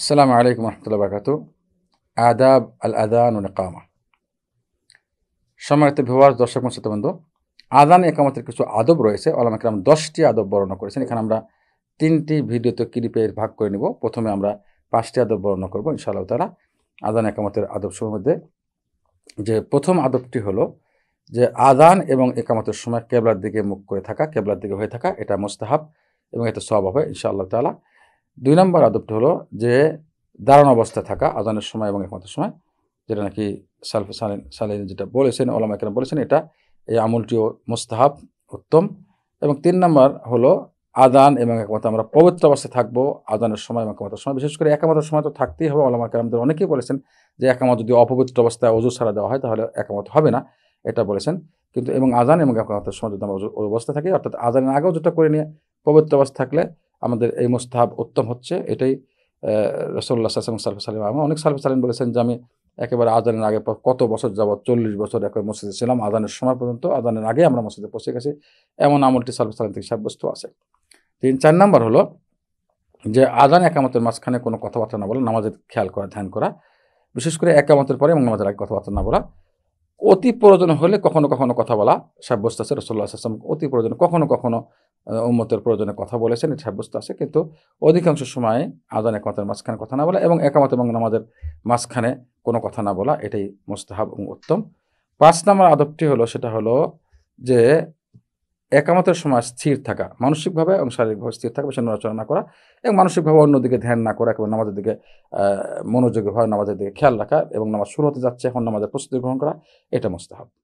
আসসালামু আলাইকুম রহমতুল্লাহ বাকাত আদাব আল আদান কামা সম্মানিত ভিওয়ার দর্শক শ্রোতবন্ধু আদান একামতের কিছু আদব রয়েছে আলাম একরাম দশটি আদব বর্ণনা করেছেন এখানে আমরা তিনটি ভিডিওতে ক্লিপের ভাগ করে নিব প্রথমে আমরা পাঁচটি আদব বর্ণনা করব ইনশাআল্লাহ তারা আদান একামতের আদবসমূহের মধ্যে যে প্রথম আদবটি হলো যে আদান এবং একামতের সময় কেবলার দিকে মুখ করে থাকা কেবলার দিকে হয়ে থাকা এটা মোস্তাহাব এবং এতে সব হবে ইনশাআল্লাহ তালা দুই নম্বর আদবটি হলো যে দারণ অবস্থায় থাকা আজানের সময় এবং একমাত্র সময় যেটা নাকি সালফ সালিন সালিন যেটা বলেছেন ওলামা কেন বলেছেন এটা এই আমলটিও মোস্তাহাব উত্তম এবং তিন নম্বর হলো আদান এবং একমাত্র আমরা পবিত্র অবস্থায় থাকবো আদানের সময় এবং একমাত্র সময় বিশেষ করে একমাত্র সময় তো থাকতেই হবে ওলামা কেরামদের অনেকেই বলেছেন যে একমাত্র যদি অপবিত্র অবস্থায় অজু ছাড়া দেওয়া হয় তাহলে একমত হবে না এটা বলেছেন কিন্তু এবং আজান এবং একমাত্র সময় যদি আমরা অবস্থা থাকি অর্থাৎ আজানের আগেও যেটা করে নিয়ে পবিত্র অবস্থা থাকলে আমাদের এই মোস্তাহাব উত্তম হচ্ছে এটাই রসল্লা সাল্লাম সাল্লাহ সালিম আমি অনেক সাল্লাহ সালিম বলেছেন যে আমি একেবারে আজানের আগে কত বছর যাবত চল্লিশ বছর একবার মসজিদে ছিলাম আদানের সময় পর্যন্ত আদানের আগে আমরা মসজিদে পৌঁছে গেছি এমন আমলটি সাল্লাহ সালিম থেকে সাব্যস্ত আছে তিন চার নম্বর হলো যে আদান একামতের মাঝখানে কোনো কথাবার্তা না বলা নামাজের খেয়াল করা ধ্যান করা বিশেষ করে একামতের পরে এবং নামাজের আগে কথাবার্তা না বলা অতি প্রয়োজন হলে কখনো কখনো কথা বলা সাব্যস্ত আছে রসল্লা আসলাম অতি প্রয়োজন কখনো কখনো উম্মতের প্রয়োজনে কথা বলেছেন এটা সাব্যস্ত আছে কিন্তু অধিকাংশ সময়ে আজান একমাতের মাঝখানে কথা না বলা এবং একামত এবং নামাজের মাঝখানে কোনো কথা না বলা এটাই মোস্তাহাব এবং উত্তম পাঁচ নম্বর আদবটি হলো সেটা হলো যে একামতের সময় স্থির থাকা মানসিকভাবে এবং শারীরিকভাবে স্থির থাকা বিষয়ে নড়াচড়া না করা এবং মানসিকভাবে অন্যদিকে ধ্যান না করা এবং নামাজের দিকে মনোযোগী হওয়া নামাজের দিকে খেয়াল রাখা এবং নামাজ শুরু হতে যাচ্ছে এখন নামাজের প্রস্তুতি গ্রহণ করা এটা মোস্তাহাব